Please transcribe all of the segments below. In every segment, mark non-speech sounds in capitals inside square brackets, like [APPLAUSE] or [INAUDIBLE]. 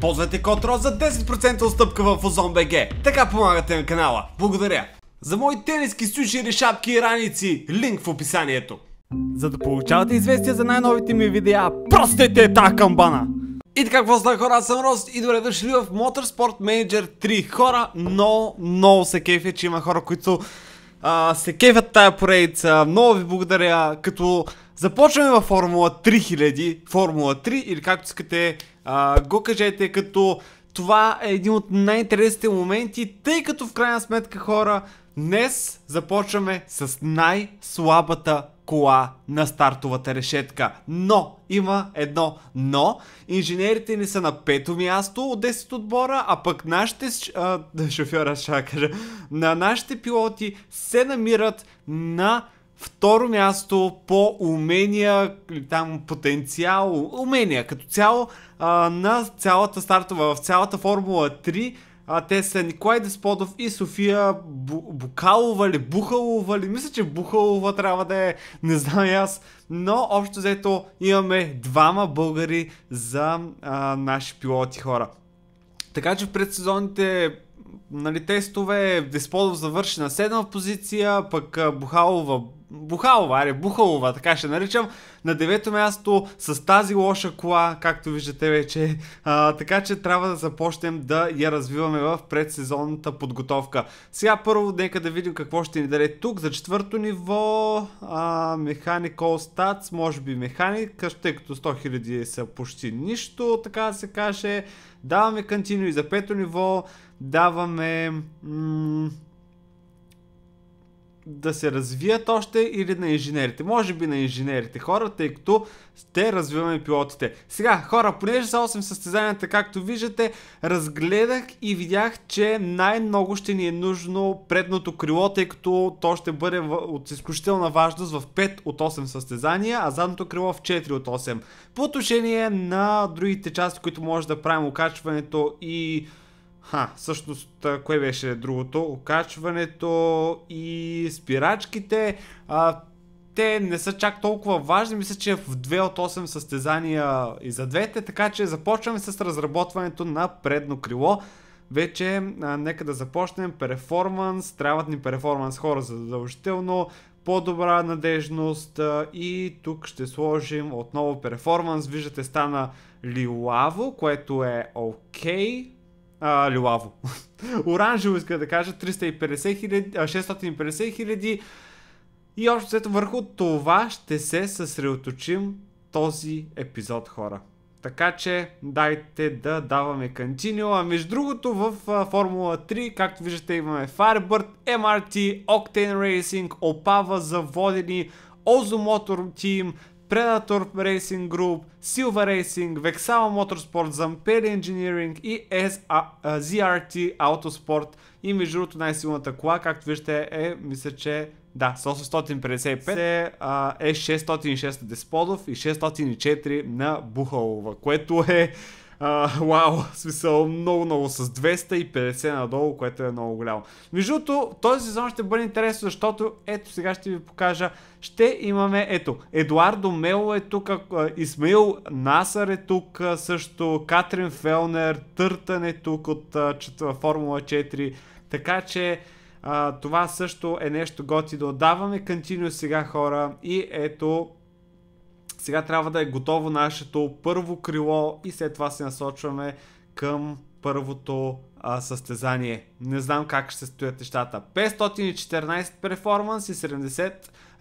Ползвайте код РОЗ за 10% отстъпка в OzonBG. Така помагате на канала. Благодаря! За мои тениски, сушири, шапки и раници, линк в описанието. За да получавате известия за най-новите ми видеа, простете е тази камбана! И така, какво става хора, аз съм Рост и добре дошли в Motorsport Manager 3. Хора, много, много се кефят, че има хора, които а, се кефят тая поредица. Много ви благодаря, като Започваме във Формула 3000, Формула 3 или както искате а, го кажете, като това е един от най-интересните моменти, тъй като в крайна сметка хора, днес започваме с най-слабата кола на стартовата решетка. Но, има едно но, инженерите ни са на пето място от 10 отбора, а пък нашите а, [LAUGHS] шофьора, ще кажа, на нашите пилоти се намират на Второ място по умения, там потенциал, умения като цяло а, на цялата стартова, в цялата Формула 3 а, те са Николай Десподов и София Букалова ли, Бухалова ли, мисля, че Бухалова трябва да е, не знам и аз, но общо взето имаме двама българи за а, наши пилоти хора. Така че в предсезонните нали, тестове, Десподов завърши на седма позиция, пък Бухалова, Бухалова, аре, Бухалова, така ще наричам, на девето място с тази лоша кола, както виждате вече. А, така че трябва да започнем да я развиваме в предсезонната подготовка. Сега първо нека да видим какво ще ни даде тук. За четвърто ниво а, all, Stats, може би Mechanic, тъй като 100 000 са почти нищо, така да се каже. Даваме континуи за пето ниво, даваме... М- да се развият още или на инженерите. Може би на инженерите хора, тъй като те развиваме пилотите. Сега, хора, понеже са 8 състезанията, както виждате, разгледах и видях, че най-много ще ни е нужно предното крило, тъй като то ще бъде от изключителна важност в 5 от 8 състезания, а задното крило в 4 от 8. По отношение на другите части, които може да правим окачването и Ха, всъщност, кое беше другото? Окачването и спирачките. А, те не са чак толкова важни. Мисля, че в 2 от 8 състезания и за двете, така че започваме с разработването на предно крило. Вече а, нека да започнем. Перформанс, трябват ни перформанс хора задължително, по-добра надежност а, и тук ще сложим отново перформанс. Виждате стана лилаво, което е окей. Okay а, Люаво. [LAUGHS] Оранжево иска да кажа 350 хиляди, 650 хиляди и общо взето върху това ще се съсредоточим този епизод хора. Така че дайте да даваме континуа. А между другото в Формула 3, както виждате имаме Firebird, MRT, Octane Racing, Опава за водени, Ozo Motor Team, Predator Racing Group, Silva Racing, Vexal Motorsport, Zampere Engineering и ZRT Autosport. И между другото най-силната кола, както вижте, е, мисля, че да, с 855 е 606 на Десподов и 604 на Бухалова, което е а, вау, смисъл много, много с 250 надолу, което е много голямо. Между другото, този сезон ще бъде интересен, защото ето сега ще ви покажа. Ще имаме, ето, Едуардо Мело е тук, Исмаил Насар е тук, също Катрин Фелнер, Търтън е тук от Формула 4. Така че а, това също е нещо готи да отдаваме. Continuous сега хора и ето сега трябва да е готово нашето първо крило и след това се насочваме към първото а, състезание. Не знам как ще се стоят нещата. 514 перформанс и 70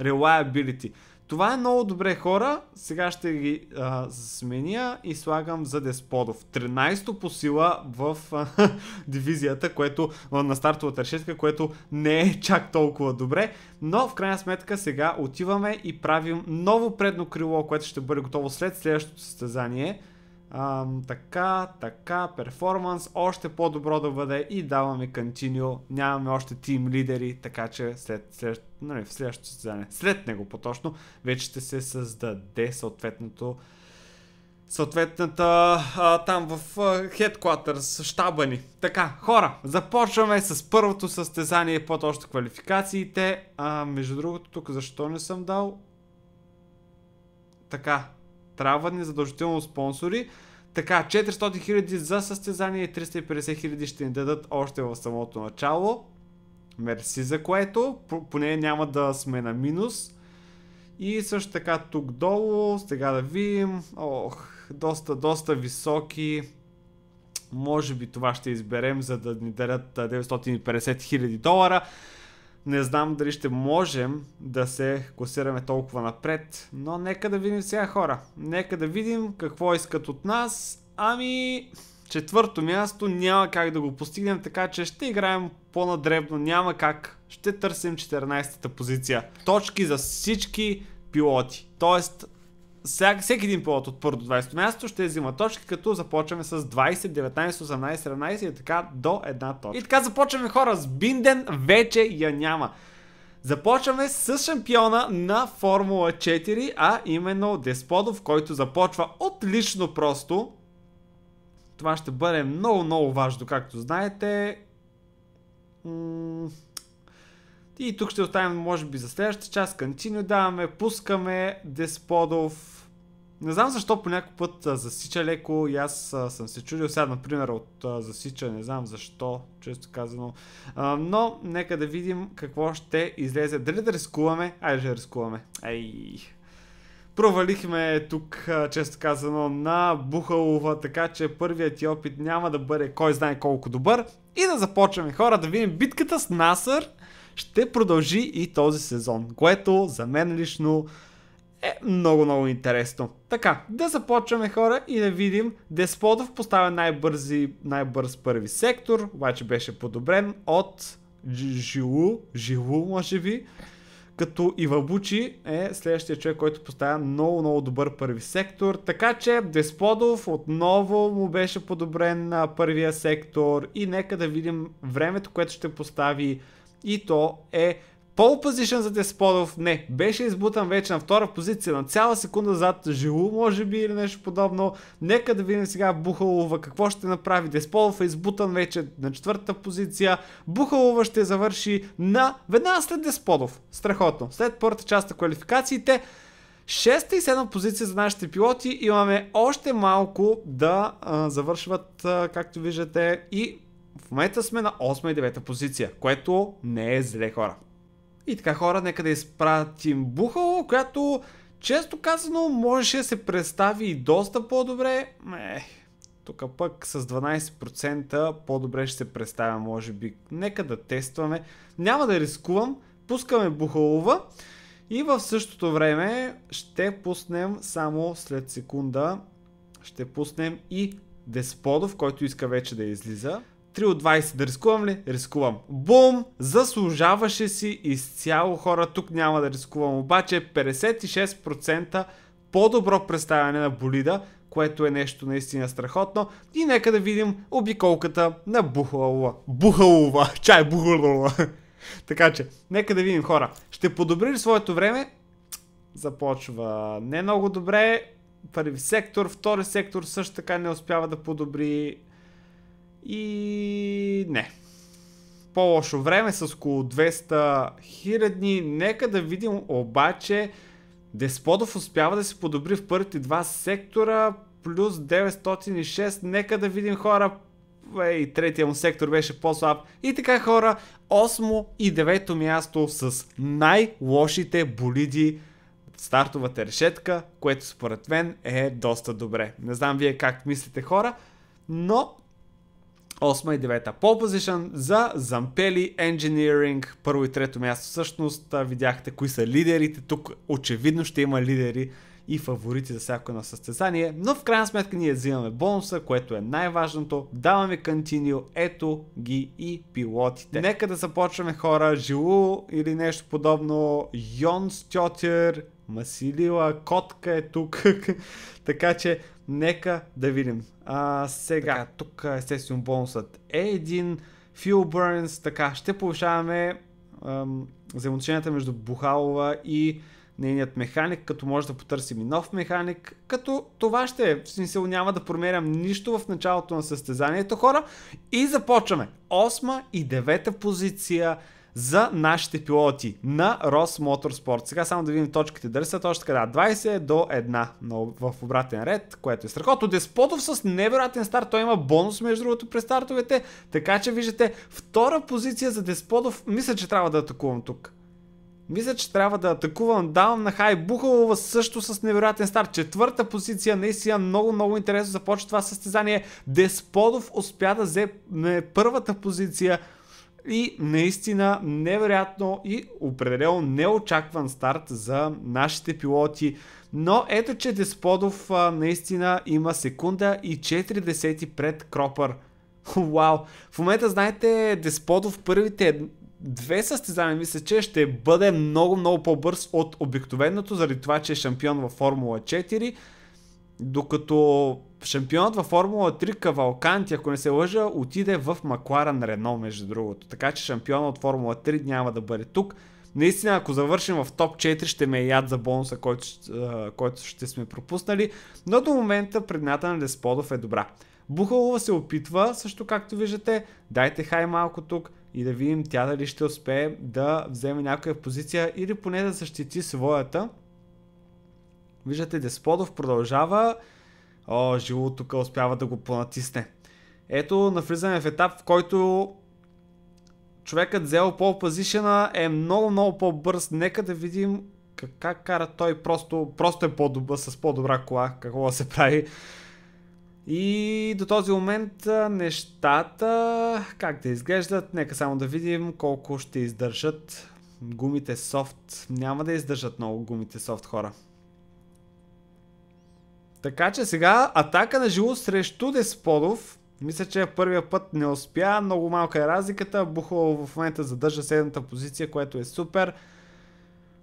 reliability. Това е много добре хора, сега ще ги а, сменя и слагам за Десподов. 13-то по сила в а, [LAUGHS] дивизията, което на стартовата решетка, което не е чак толкова добре, но в крайна сметка сега отиваме и правим ново предно крило, което ще бъде готово след следващото състезание. Ам, така, така, перформанс, още по-добро да бъде и даваме Continue, нямаме още тим лидери, така че след, след, нали, в следващото състезание, след него по-точно, вече ще се създаде съответното съответната а, там в а, Headquarters щаба ни. Така, хора, започваме с първото състезание, по-точно квалификациите. А, между другото, тук защо не съм дал? Така, трябва ни задължително спонсори. Така, 400 хиляди за състезание и 350 хиляди ще ни дадат още в самото начало. Мерси за което, поне няма да сме на минус. И също така тук долу, сега да видим, ох, доста, доста високи. Може би това ще изберем, за да ни дарят 950 хиляди долара. Не знам дали ще можем да се класираме толкова напред, но нека да видим сега хора. Нека да видим какво искат от нас. Ами, четвърто място няма как да го постигнем, така че ще играем по-надребно, няма как. Ще търсим 14-та позиция. Точки за всички пилоти. Тоест, всяк, всеки един пилот от първо до 20 място ще взима точки, като започваме с 20, 19, 18, 17 и така до една точка. И така започваме хора, с Бинден вече я няма. Започваме с шампиона на Формула 4, а именно Десподов, който започва отлично просто. Това ще бъде много, много важно, както знаете. И тук ще оставим, може би, за следващата част. Кантинио даваме, пускаме Десподов. Не знам защо по някакъв път засича леко и аз съм се чудил сега, например, от засича, не знам защо, често казано. но нека да видим какво ще излезе. Дали да рискуваме? Айде ще рискуваме. Ай. Провалихме тук, често казано, на Бухалова, така че първият ти опит няма да бъде кой знае колко добър. И да започваме хора да видим битката с Насър ще продължи и този сезон, което за мен лично е много, много интересно. Така, да започваме хора и да видим. Десподов поставя най-бързи, най-бърз първи сектор, обаче беше подобрен от Жилу, Жилу може би. Като Ивабучи е следващия човек, който поставя много, много добър първи сектор. Така че Десподов отново му беше подобрен на първия сектор и нека да видим времето, което ще постави и то е пол позишън за Десподов. Не, беше избутан вече на втора позиция, на цяла секунда зад Жилу, може би или нещо подобно. Нека да видим сега Бухалова какво ще направи. Десподов е избутан вече на четвърта позиция. Бухалова ще завърши на веднага след Десподов. Страхотно. След първата част на квалификациите 6 и 7 позиция за нашите пилоти. Имаме още малко да а, завършват, а, както виждате, и в момента сме на 8 и 9 позиция, което не е зле хора. И така хора, нека да изпратим Бухало, която често казано можеше да се представи и доста по-добре. тук пък с 12% по-добре ще се представя, може би. Нека да тестваме. Няма да рискувам. Пускаме Бухалова. И в същото време ще пуснем само след секунда. Ще пуснем и Десподов, който иска вече да излиза. 3 от 20 да рискувам ли? Рискувам. Бум! Заслужаваше си изцяло хора. Тук няма да рискувам. Обаче 56% е по-добро представяне на болида, което е нещо наистина страхотно. И нека да видим обиколката на Бухалова. Бухалова! [LAUGHS] Чай Бухалова! [LAUGHS] така че, нека да видим хора. Ще подобри ли своето време? Започва не много добре. Първи сектор, втори сектор също така не успява да подобри и не. По-лошо време с около 200 хилядни. Нека да видим обаче Десподов успява да се подобри в първите два сектора плюс 906. Нека да видим хора. И третия му сектор беше по-слаб. И така хора, 8 и 9 място с най-лошите болиди стартовата решетка, което според мен е доста добре. Не знам вие как мислите хора, но 8 и 9. Pole position за Зампели Engineering. Първо и трето място. Всъщност видяхте кои са лидерите. Тук очевидно ще има лидери и фаворити за всяко едно състезание, но в крайна сметка ние взимаме бонуса, което е най-важното, даваме continue. ето ги и пилотите. Нека да започваме хора, Жилу или нещо подобно, Йон Стьотер, Масилила, Котка е тук. [LAUGHS] така че, нека да видим. А, сега, така. тук естествено бонусът е един. Фил Бърнс, така, ще повишаваме ам, взаимоотношенията между Бухалова и нейният механик, като може да потърсим и нов механик, като това ще е. В смисъл няма да промерям нищо в началото на състезанието, хора. И започваме. Осма и девета позиция за нашите пилоти на Рос Моторспорт. Сега само да видим точките. Дали са точно така? Да, 20 до 1 но в обратен ред, което е страхотно. Деспотов с невероятен старт. Той има бонус между другото през стартовете. Така че виждате, втора позиция за Деспотов. Мисля, че трябва да атакувам тук. Мисля, че трябва да атакувам даун на Хай Бухалова също с невероятен старт. Четвърта позиция, наистина много, много интересно започва това състезание. Десподов успя да вземе първата позиция и наистина невероятно и определено неочакван старт за нашите пилоти. Но ето, че Десподов а, наистина има секунда и 4 десети пред Кропър. Вау! [LAUGHS] В момента, знаете, Десподов първите две състезания, мисля, че ще бъде много, много по-бърз от обикновеното, заради това, че е шампион във Формула 4, докато Шампионът във Формула 3 Кавалканти, ако не се лъжа, отиде в Макларен Рено, между другото. Така че шампионът от Формула 3 няма да бъде тук. Наистина, ако завършим в топ 4, ще ме яд за бонуса, който, който ще сме пропуснали. Но до момента предната на Десподов е добра. Бухалова се опитва, също както виждате, дайте хай малко тук и да видим тя дали ще успее да вземе някоя позиция или поне да защити своята. Виждате, Десподов продължава. О, живо тук успява да го понатисне. Ето, навлизаме в етап, в който човекът взел пол позишена е много-много по-бърз. Нека да видим как кара той просто, просто е по-добър, с по-добра кола, какво да се прави. И до този момент нещата как да изглеждат, нека само да видим колко ще издържат гумите софт. Няма да издържат много гумите софт хора. Така че сега атака на живо срещу Десподов. Мисля, че е първия път не успя. Много малка е разликата. Бухова в момента задържа седната позиция, което е супер.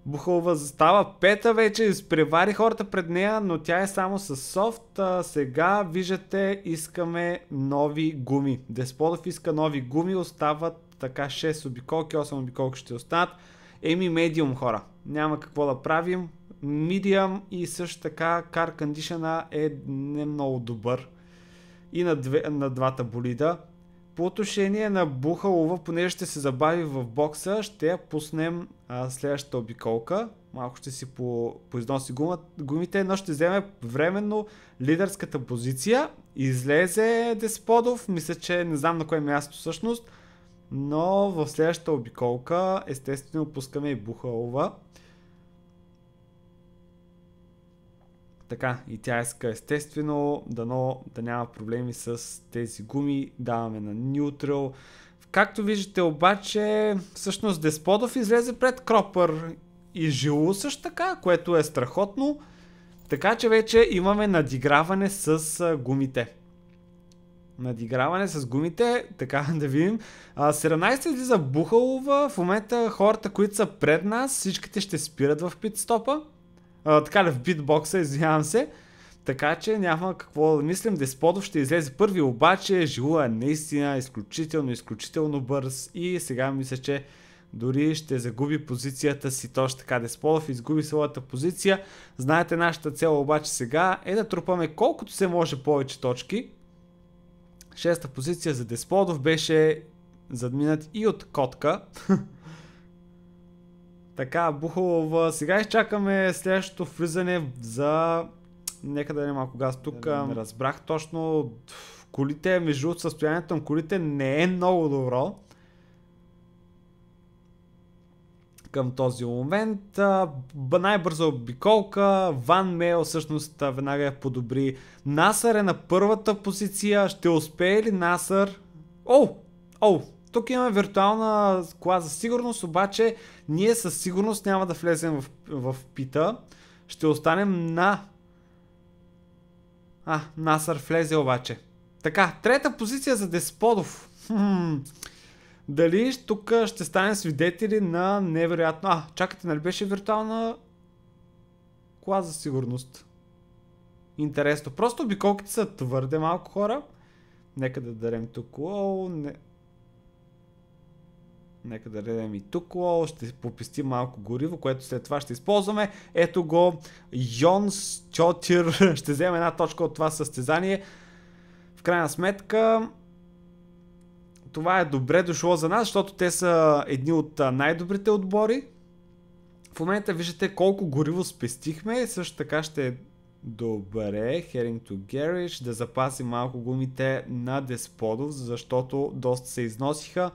Бухова застава пета вече, изпревари хората пред нея, но тя е само с софт. А сега виждате, искаме нови гуми. Десподов иска нови гуми, остават така 6 обиколки, 8 обиколки ще останат. Еми медиум хора, няма какво да правим, Medium и също така Car Condition е не много добър и на, две, на двата болида. По отношение на Бухалова, понеже ще се забави в бокса, ще я пуснем а, следващата обиколка. Малко ще си по, поизноси гумите, но ще вземе временно лидерската позиция. Излезе Десподов, мисля, че не знам на кое място всъщност, но в следващата обиколка естествено пускаме и Бухалова. Така, и тя иска естествено, дано да няма проблеми с тези гуми. Даваме на Neutral. Както виждате обаче, всъщност Десподов излезе пред Кропър и Жилу също така, което е страхотно. Така че вече имаме надиграване с гумите. Надиграване с гумите, така [LAUGHS] да видим. 17 излиза Бухалова, в момента хората, които са пред нас, всичките ще спират в питстопа. стопа а, така ли в битбокса, извинявам се. Така че няма какво да мислим. Десподов ще излезе първи, обаче Жилуа е наистина изключително, изключително бърз и сега мисля, че дори ще загуби позицията си точно така. Десподов изгуби своята позиция. Знаете, нашата цел обаче сега е да трупаме колкото се може повече точки. Шеста позиция за Десподов беше задминат и от Котка. [LAUGHS] Така, Бухалова. Сега изчакаме следващото влизане за... Нека да не е малко газ тук. Да, не разбрах точно колите, между състоянието на колите не е много добро. към този момент. Най-бърза обиколка, Ван Мейл всъщност веднага я подобри. Насър е на първата позиция, ще успее ли Насър? О! О! Тук имаме виртуална кола за сигурност, обаче ние със сигурност няма да влезем в, в пита. Ще останем на... А, Насър влезе обаче. Така, трета позиция за Десподов. Хм. Дали тук ще станем свидетели на невероятно... А, чакайте, нали беше виртуална кола за сигурност? Интересно. Просто обиколките са твърде малко хора. Нека да дарем тук. О, не... Нека да редем и лол, ще попести малко гориво, което след това ще използваме. Ето го, Йонс Чотир, [LAUGHS] ще вземем една точка от това състезание. В крайна сметка, това е добре дошло за нас, защото те са едни от най-добрите отбори. В момента виждате колко гориво спестихме, също така ще е Добре, Heading to Garage, да запаси малко гумите на Десподов, защото доста се износиха.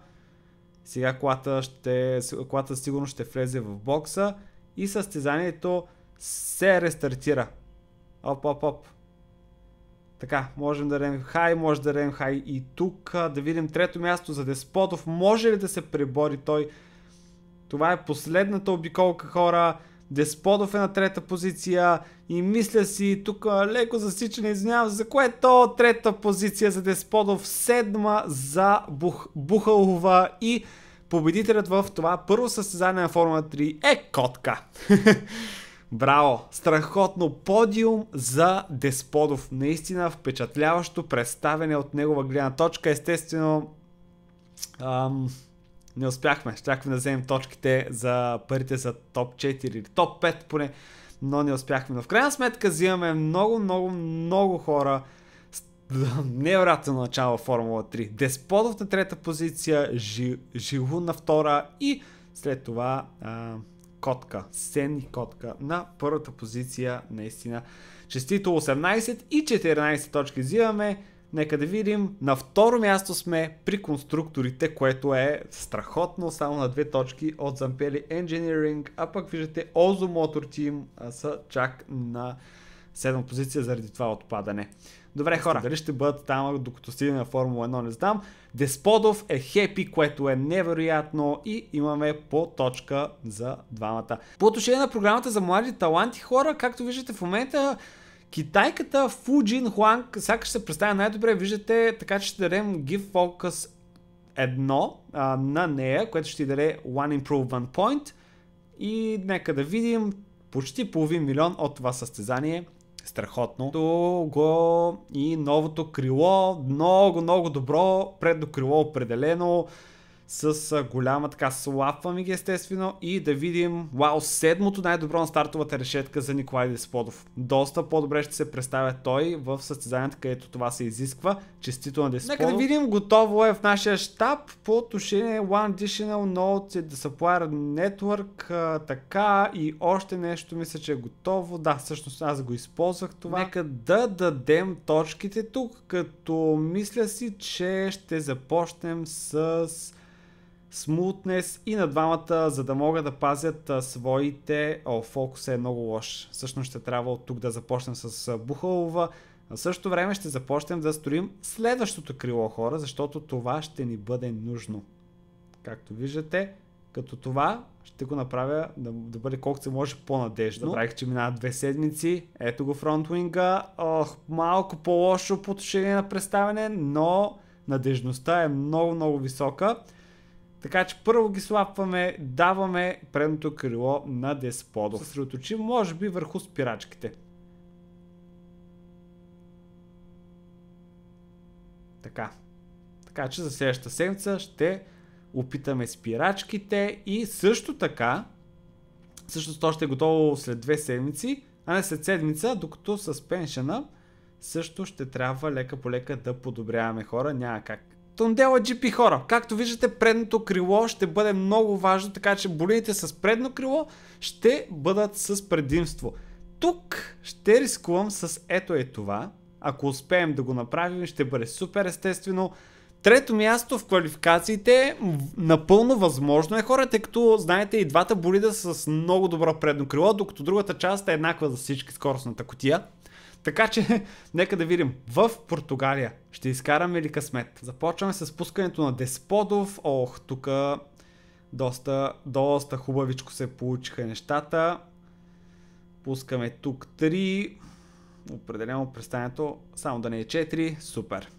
Сега колата, ще, колата сигурно ще влезе в бокса и състезанието се рестартира. Оп, оп, оп. Така, можем да дадем хай, може да дадем хай и тук. Да видим трето място за Деспотов. Може ли да се пребори той? Това е последната обиколка хора. Десподов е на трета позиция и мисля си тук леко засичане, извинявам, за което е трета позиция за Десподов, седма за Бух, Бухалова и победителят в това първо състезание на Формула 3 е Котка. [LAUGHS] Браво! Страхотно подиум за Десподов. Наистина впечатляващо представене от негова гледна точка. Естествено, ам, не успяхме. Щяхме да вземем точките за парите за топ 4 или топ 5 поне, но не успяхме. Но в крайна сметка взимаме много, много, много хора с [LAUGHS] невероятно начало Формула 3. Десподов на трета позиция, Жи, Жилу на втора и след това а, Котка, Сен и Котка на първата позиция наистина. Честито 18 и 14 точки взимаме. Нека да видим. На второ място сме при конструкторите, което е страхотно, само на две точки от Zampelli Engineering, а пък виждате Ozo Motor Team са чак на седма позиция заради това отпадане. Добре хора, дали ще бъдат там, докато стигне на Формула 1, не знам. Десподов е хепи, което е невероятно и имаме по точка за двамата. По отношение на програмата за млади таланти хора, както виждате в момента Китайката Фу Джин Хуанг, сякаш се представя най-добре, виждате, така че ще дадем Give Focus 1 а, на нея, което ще даде One Improvement Point. И нека да видим почти половин милион от това състезание. Страхотно. Го и новото крило, много, много добро, предно крило определено с голяма така ми ги естествено и да видим вау, седмото най-добро на стартовата решетка за Николай Десподов. Доста по-добре ще се представя той в състезанието, където това се изисква. Честито на Десподов. Нека да видим, готово е в нашия щаб по отношение One Additional Note the е Supplier Network, а, така и още нещо мисля, че е готово. Да, всъщност аз го използвах това. Нека да дадем точките тук, като мисля си, че ще започнем с Smoothness и на двамата, за да могат да пазят а, своите... О, фокус е много лош. Всъщност ще трябва от тук да започнем с Бухалова. На същото време ще започнем да строим следващото крило хора, защото това ще ни бъде нужно. Както виждате, като това ще го направя да, да бъде колкото се може по надежда Направих, че минават две седмици. Ето го фронтвинга. Ох, малко по-лошо по отношение на представяне, но надежността е много, много висока. Така че първо ги слапваме, даваме предното крило на Десподо. Съсредоточим, може би, върху спирачките. Така. Така че за следващата седмица ще опитаме спирачките и също така, Също то ще е готово след две седмици, а не след седмица, докато с пеншена също ще трябва лека по лека да подобряваме хора, няма как Тундела GP хора. Както виждате, предното крило ще бъде много важно, така че болидите с предно крило ще бъдат с предимство. Тук ще рискувам с ето е това. Ако успеем да го направим, ще бъде супер естествено. Трето място в квалификациите напълно възможно е хора, тъй като знаете и двата болида са с много добро предно крило, докато другата част е еднаква за всички скоростната котия. Така че, [LAUGHS] нека да видим. В Португалия ще изкараме ли късмет? Започваме с пускането на Десподов. Ох, тук доста, доста хубавичко се получиха нещата. Пускаме тук 3. Определено престането само да не е 4. Супер.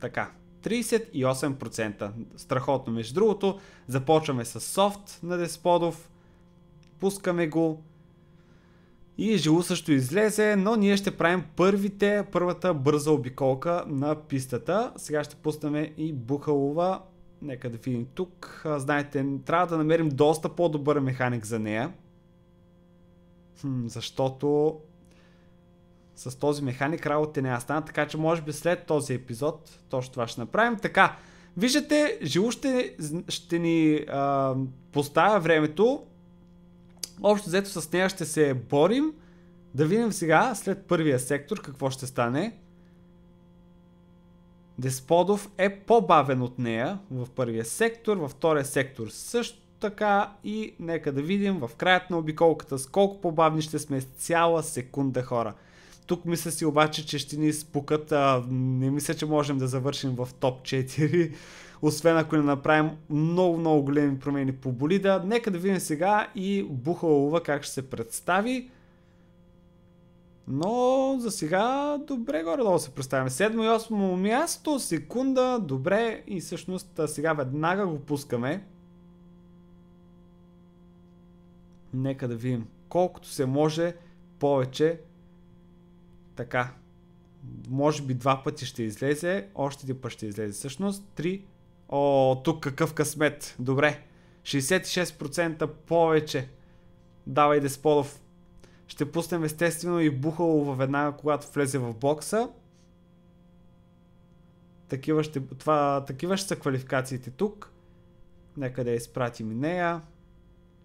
Така, 38%. Страхотно. Между другото, започваме с софт на Десподов. Пускаме го. И Жилу също излезе, но ние ще правим първите, първата бърза обиколка на пистата. Сега ще пуснем и Бухалова. Нека да видим тук. Знаете, трябва да намерим доста по-добър механик за нея. Хм, защото с този механик работите не стана, така че може би след този епизод точно това ще направим. Така, виждате, Жилу ще, ще ни а, поставя времето общо взето с нея ще се борим. Да видим сега, след първия сектор, какво ще стане. Десподов е по-бавен от нея в първия сектор, във втория сектор също така и нека да видим в краят на обиколката с колко по-бавни ще сме с цяла секунда хора. Тук мисля си обаче, че ще ни спукат, а, не мисля, че можем да завършим в топ 4 освен ако не направим много, много големи промени по болида. Нека да видим сега и Бухалова как ще се представи. Но за сега добре горе-долу се представяме. Седмо и осмо място, секунда, добре и всъщност сега веднага го пускаме. Нека да видим колкото се може повече така. Може би два пъти ще излезе, още един път ще излезе всъщност. Три, О, тук какъв късмет. Добре. 66% повече. Давай Десполов. Ще пуснем естествено и бухало веднага, когато влезе в бокса. Такива ще, това, такива ще са квалификациите тук. Нека да изпратим и нея.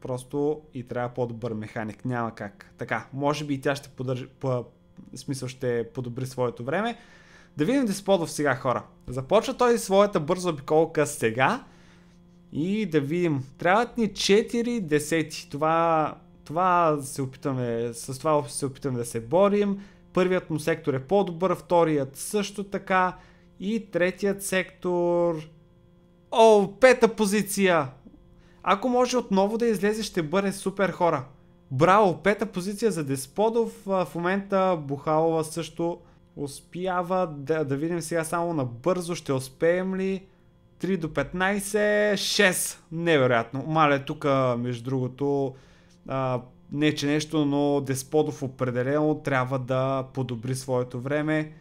Просто и трябва по-добър механик. Няма как. Така, може би и тя ще подържи, по, смисъл ще подобри своето време. Да видим Десподов сега, хора. Започва той своята бърза обиколка сега. И да видим. Трябват ни 4 десети. Това, това се опитаме, с това се опитаме да се борим. Първият му сектор е по-добър, вторият също така. И третият сектор... О, пета позиция! Ако може отново да излезе, ще бъде супер хора. Браво, пета позиция за Десподов. В момента Бухалова също Успява да, да видим сега само набързо. Ще успеем ли? 3 до 15, 6. Невероятно. Мале тук, между другото, а, не че нещо, но Десподов определено трябва да подобри своето време.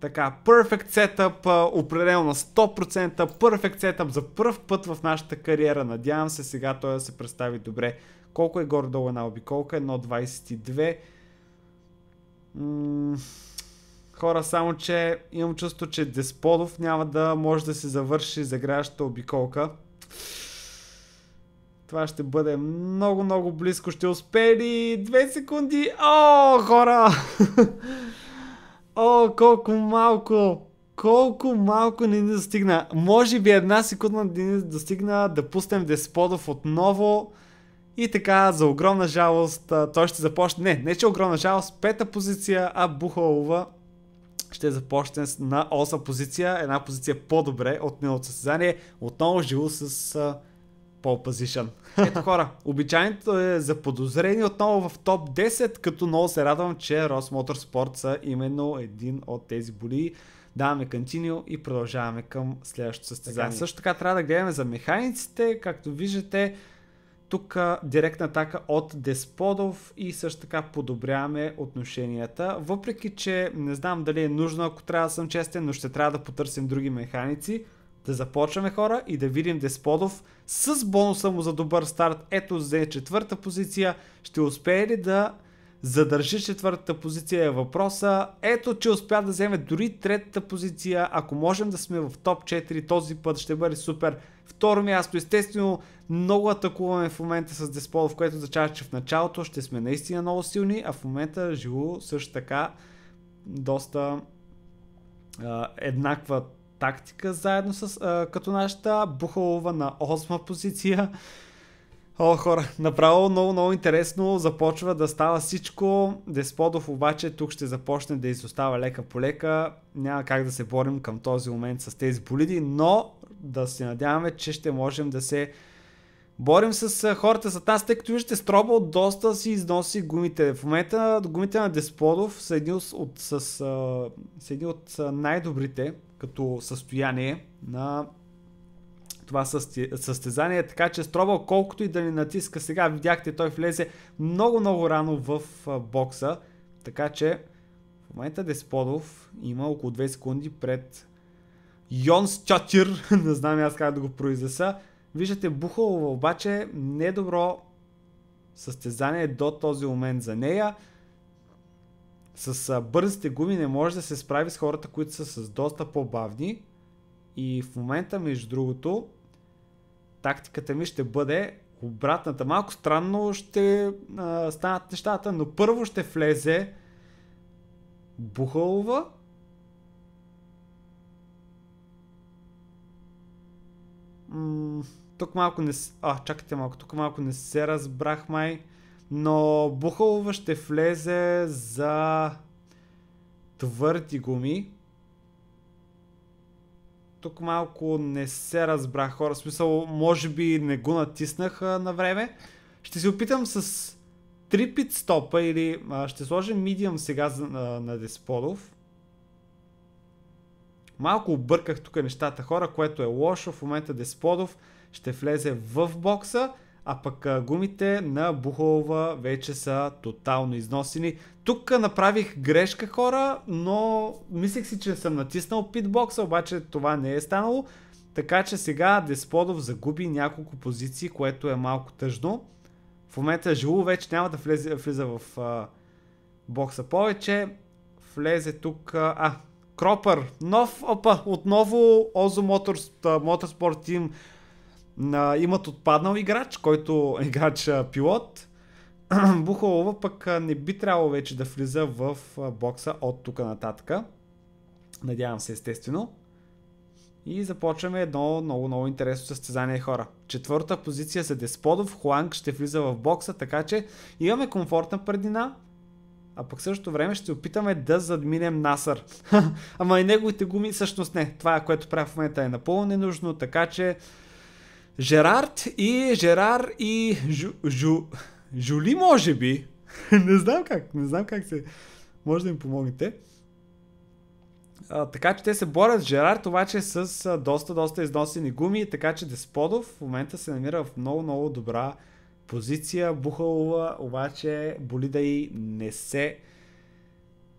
Така, perfect setup, определено на 100%, perfect setup за първ път в нашата кариера. Надявам се сега той да се представи добре. Колко е горе-долу една обиколка? 1.22 хора, само че имам чувство, че Десподов няма да може да се завърши заграждащата обиколка. Това ще бъде много, много близко. Ще успее ли? Две секунди. О, хора! О, колко малко! Колко малко не ни достигна. Може би една секунда не ни достигна да пуснем Десподов отново. И така, за огромна жалост, той ще започне, не, не че огромна жалост, пета позиция, а Бухалова ще започне на 8 позиция, една позиция по-добре от миналото състезание, отново живо с пол позишън. [LAUGHS] Ето хора, обичайното е за подозрение отново в топ 10, като много се радвам, че Ross Motorsport са именно един от тези боли. Даваме континю и продължаваме към следващото състезание. Също така трябва да гледаме за механиците, както виждате, тук директна атака от Десподов и също така подобряваме отношенията. Въпреки, че не знам дали е нужно, ако трябва да съм честен, но ще трябва да потърсим други механици. Да започваме хора и да видим Десподов с бонуса му за добър старт. Ето за четвърта позиция. Ще успее ли да задържи четвъртата позиция е въпроса. Ето, че успя да вземе дори третата позиция. Ако можем да сме в топ 4 този път, ще бъде супер. Второ място, естествено, много атакуваме в момента с Деспол, в което означава, че в началото ще сме наистина много силни, а в момента живо също така доста а, еднаква тактика заедно с а, като нашата Бухалова на 8 позиция О, хора, направо много, много интересно започва да става всичко. Десподов обаче тук ще започне да изостава лека по лека. Няма как да се борим към този момент с тези болиди, но да се надяваме, че ще можем да се борим с хората за нас, тъй като виждате Стробъл доста си износи гумите. В момента гумите на Десподов са едни от, с, с, едни от най-добрите като състояние на това състезание, така че Стробъл колкото и да ни натиска сега, видяхте той влезе много-много рано в бокса, така че в момента Десподов има около 2 секунди пред Йонс Чатир, [LAUGHS] не знам аз как да го произнеса. Виждате, Бухалова обаче не е добро състезание до този момент за нея. С бързите гуми не може да се справи с хората, които са с доста по-бавни. И в момента, между другото, тактиката ми ще бъде обратната. Малко странно ще а, станат нещата, но първо ще влезе Бухалова. М- тук малко не... А, чакайте малко, тук малко не се разбрах май. Но Бухалова ще влезе за твърди гуми тук малко не се разбра хора. В смисъл, може би не го натиснах на време. Ще се опитам с 3 пит стопа или а, ще сложим medium сега за, на, на Десподов. Малко обърках тук нещата хора, което е лошо. В момента Десподов ще влезе в бокса а пък гумите на Бухолова вече са тотално износени. Тук направих грешка хора, но мислех си, че съм натиснал питбокса, обаче това не е станало. Така че сега Десподов загуби няколко позиции, което е малко тъжно. В момента Жилу вече няма да влезе, влиза в а, бокса повече. Влезе тук... А, а Кропър, нов, опа, отново Озо Моторспорт Тим. Team а, имат отпаднал играч, който е играч а, пилот. [CLEARS THROAT] Бухалова пък а, не би трябвало вече да влиза в а, бокса от тук нататък. Надявам се естествено. И започваме едно много, много интересно състезание хора. Четвърта позиция за Десподов. Хуанг ще влиза в бокса, така че имаме комфортна предина. А пък същото време ще опитаме да задминем Насър. [LAUGHS] Ама и неговите гуми всъщност не. Това, което правя в момента е напълно ненужно, така че Жерард и Жерар и Жу, Жу, Жули, може би. [LAUGHS] не знам как, не знам как се... Може да им помогнете. А, така че те се борят с Жерард, обаче е с а, доста, доста износени гуми, така че Десподов в момента се намира в много, много добра позиция. Бухалова обаче болида и не се...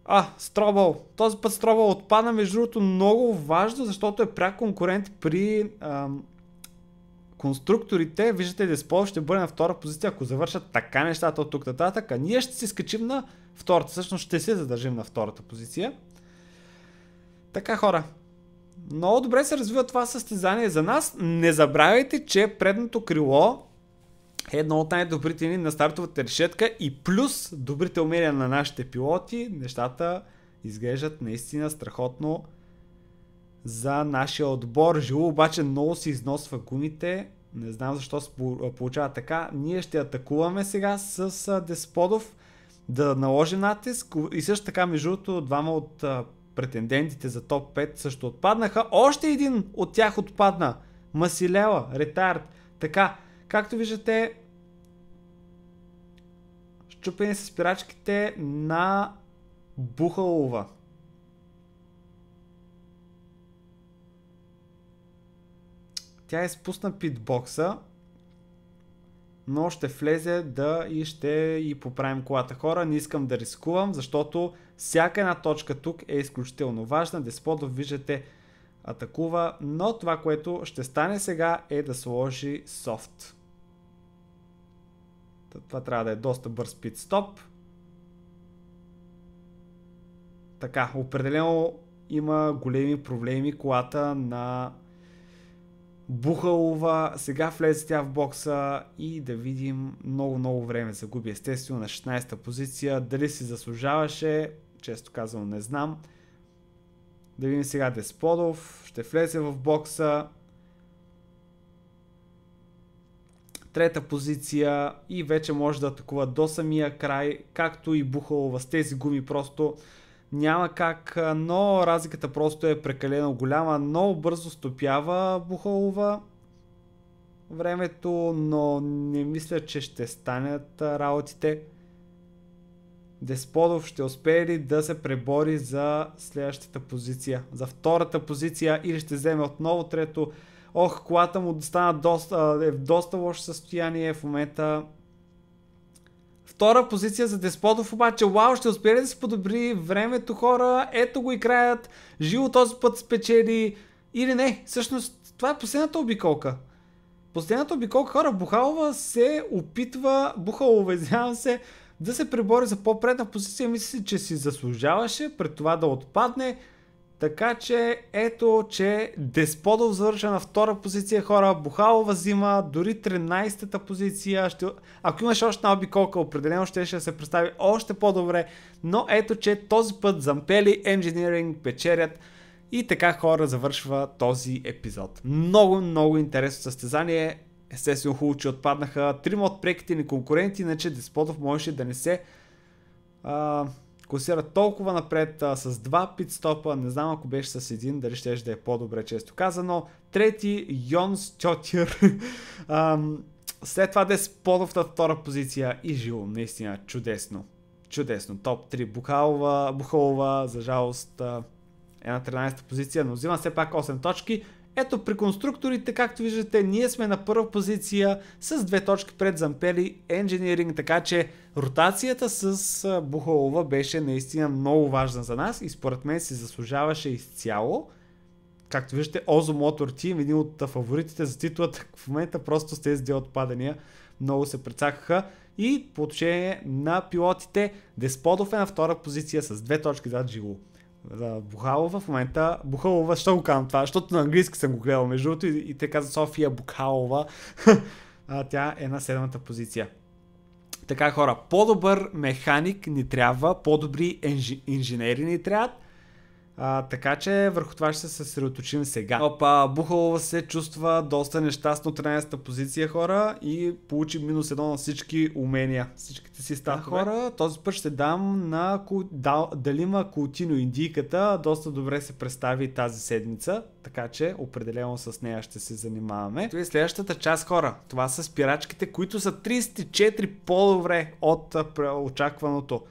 А, Стробъл. Този път Стробъл отпада, между другото, много важно, защото е пряк конкурент при ам, конструкторите, виждате, Деспол ще бъде на втора позиция, ако завършат така нещата от тук нататък, а ние ще се скачим на втората, всъщност ще се задържим на втората позиция. Така хора, много добре се развива това състезание за нас. Не забравяйте, че предното крило е едно от най-добрите ни на стартовата решетка и плюс добрите умения на нашите пилоти, нещата изглеждат наистина страхотно за нашия отбор. Жило обаче много си износва гумите. Не знам защо се получава така. Ние ще атакуваме сега с Десподов да наложи натиск. И също така, между другото, двама от претендентите за топ 5 също отпаднаха. Още един от тях отпадна. Масилела, ретард. Така, както виждате, щупени с спирачките на Бухалова. Тя изпусна питбокса, но ще влезе да и ще и поправим колата хора. Не искам да рискувам, защото всяка една точка тук е изключително важна. Десподов виждате атакува, но това, което ще стане сега е да сложи софт. Това трябва да е доста бърз пит стоп. Така, определено има големи проблеми колата на Бухалова, сега влезе тя в бокса и да видим много-много време загуби естествено на 16-та позиция. Дали си заслужаваше, често казвам не знам. Да видим сега Десподов, ще влезе в бокса. Трета позиция и вече може да атакува до самия край, както и Бухалова с тези гуми просто няма как, но разликата просто е прекалено голяма. Много бързо стопява Бухалова времето, но не мисля, че ще станат работите. Десподов ще успее ли да се пребори за следващата позиция, за втората позиция или ще вземе отново трето. Ох, колата му стана доста, е в доста лошо състояние в момента. Втора позиция за Деспотов обаче. Вау, ще успее да се подобри времето хора. Ето го и краят. Живо този път спечели. Или не, всъщност това е последната обиколка. Последната обиколка хора Бухалова се опитва, Бухалова, извинявам се, да се прибори за по-предна позиция. Мисля, че си заслужаваше пред това да отпадне. Така че ето, че Десподов завършва на втора позиция хора, Бухалова взима дори 13-та позиция. Ще... Ако имаш още на обиколка, определено ще, ще се представи още по-добре. Но ето, че този път Зампели Engineering печерят и така хора завършва този епизод. Много, много интересно състезание. Естествено хубаво, че отпаднаха трима от преките ни конкуренти, иначе Десподов можеше да не се а, класира толкова напред а, с два питстопа, не знам ако беше с един, дали ще да е по-добре често казано. Трети Йонс Чотир. [LAUGHS] след това Дес Подов на втора позиция и Жил, наистина чудесно. Чудесно, топ 3 Бухалова, Бухалова за жалост е на 13-та позиция, но взима все пак 8 точки. Ето при конструкторите, както виждате, ние сме на първа позиция с две точки пред Зампели Engineering, така че ротацията с Бухалова беше наистина много важна за нас и според мен се заслужаваше изцяло. Както виждате, Ozo Motor Team, един от фаворитите за титлата, [LAUGHS] в момента просто с тези две отпадания много се прецакаха. И по отношение на пилотите, Десподов е на втора позиция с две точки зад Джилу да, Бухалова в момента. Бухалова, защо го казвам това? Защото на английски съм го гледал, между другото, и, и те казват София Бухалова. [LAUGHS] а, тя е на седмата позиция. Така хора, по-добър механик ни трябва, по-добри инж... инженери ни трябват, а, така че върху това ще се съсредоточим сега. Опа, Бухалова се чувства доста нещастно 13-та позиция хора и получи минус едно на всички умения. Всичките си статове. Да, хора, този път ще дам на да, Далима Култино Индийката. Доста добре се представи тази седмица, така че определено с нея ще се занимаваме. Това е следващата част хора. Това са спирачките, които са 34 по-добре от очакваното.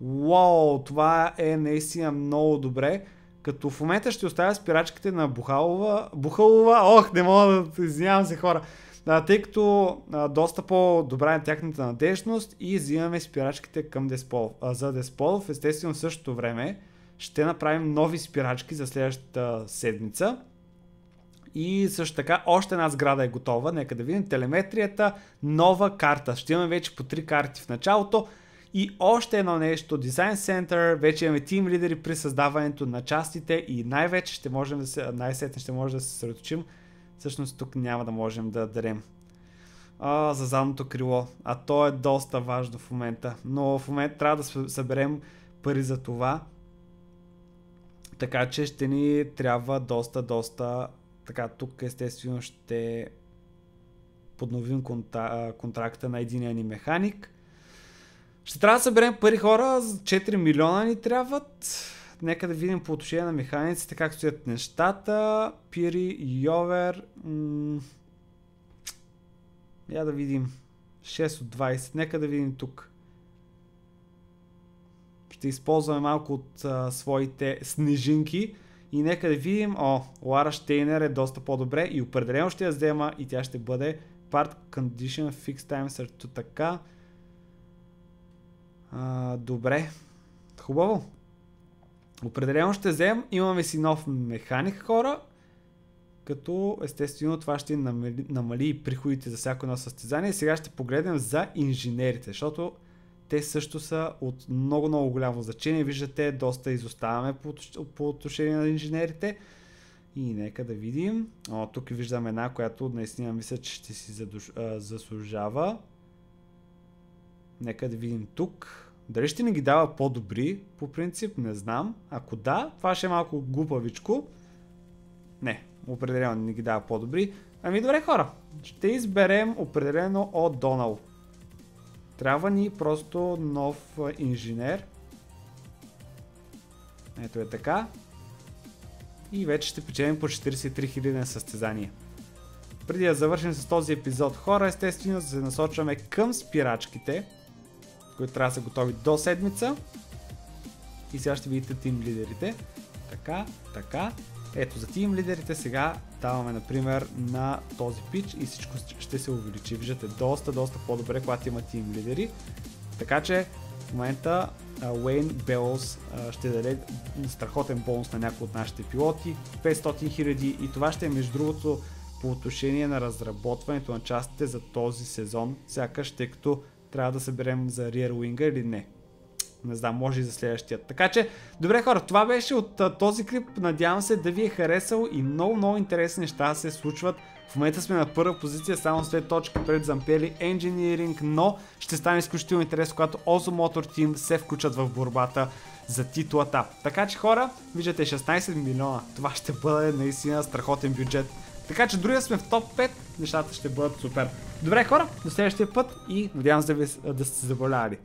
Уау, това е наистина много добре. Като в момента ще оставя спирачките на Бухалова. Бухалова, ох, не мога да извинявам се хора. А, тъй като а, доста по-добра е тяхната надежност и взимаме спирачките към Десполов. А, за Десполов, естествено, в същото време ще направим нови спирачки за следващата седмица. И също така, още една сграда е готова. Нека да видим телеметрията, нова карта. Ще имаме вече по три карти в началото. И още едно нещо, Design Center, вече имаме тим лидери при създаването на частите и най-вече ще можем да се, най-сетне ще можем да се съсредоточим. Всъщност тук няма да можем да дарем а, за задното крило, а то е доста важно в момента. Но в момента трябва да съберем пари за това, така че ще ни трябва доста, доста, така тук естествено ще подновим контра- контракта на единия ни механик – ще трябва да съберем пари хора, 4 милиона ни трябват. Нека да видим по отношение на механиците как стоят нещата. Пири, Йовер. М- Я да видим. 6 от 20. Нека да видим тук. Ще използваме малко от а, своите снежинки. И нека да видим. О, Лара Штейнер е доста по-добре и определено ще я взема и тя ще бъде Part Condition Fixed Time също така. А, добре. Хубаво. Определено ще взем. Имаме си нов механик хора. Като естествено това ще намали, намали и приходите за всяко едно състезание. Сега ще погледнем за инженерите, защото те също са от много-много голямо значение. Виждате, доста изоставаме по, отношение на инженерите. И нека да видим. О, тук виждам една, която наистина мисля, че ще си задуш... заслужава. Нека да видим тук. Дали ще ни ги дава по-добри, по принцип, не знам. Ако да, това ще е малко глупавичко. Не, определено не ги дава по-добри. Ами добре хора, ще изберем определено от Донал. Трябва ни просто нов инженер. Ето е така. И вече ще печелим по 43 000 на състезание. Преди да завършим с този епизод хора, естествено се насочваме към спирачките които трябва да са готови до седмица. И сега ще видите тим лидерите. Така, така. Ето за тим лидерите сега даваме например на този пич и всичко ще се увеличи. Виждате доста, доста по-добре, когато има тим лидери. Така че в момента Уейн Белос ще даде страхотен бонус на някои от нашите пилоти. 500 хиляди и това ще е между другото по отношение на разработването на частите за този сезон, сякаш тъй като трябва да съберем за Rear Wing или не. Не знам, може и за следващия. Така че, добре хора, това беше от а, този клип. Надявам се да ви е харесал и много, много интересни неща се случват. В момента сме на първа позиция, само след точки пред Зампели Engineering, но ще стане изключително интересно, когато Ozo Motor Team се включат в борбата за титулата. Така че хора, виждате 16 милиона. Това ще бъде наистина страхотен бюджет така че дори да сме в топ 5, нещата ще бъдат супер. Добре хора, до следващия път и надявам се да, ви, да сте се забавлявали.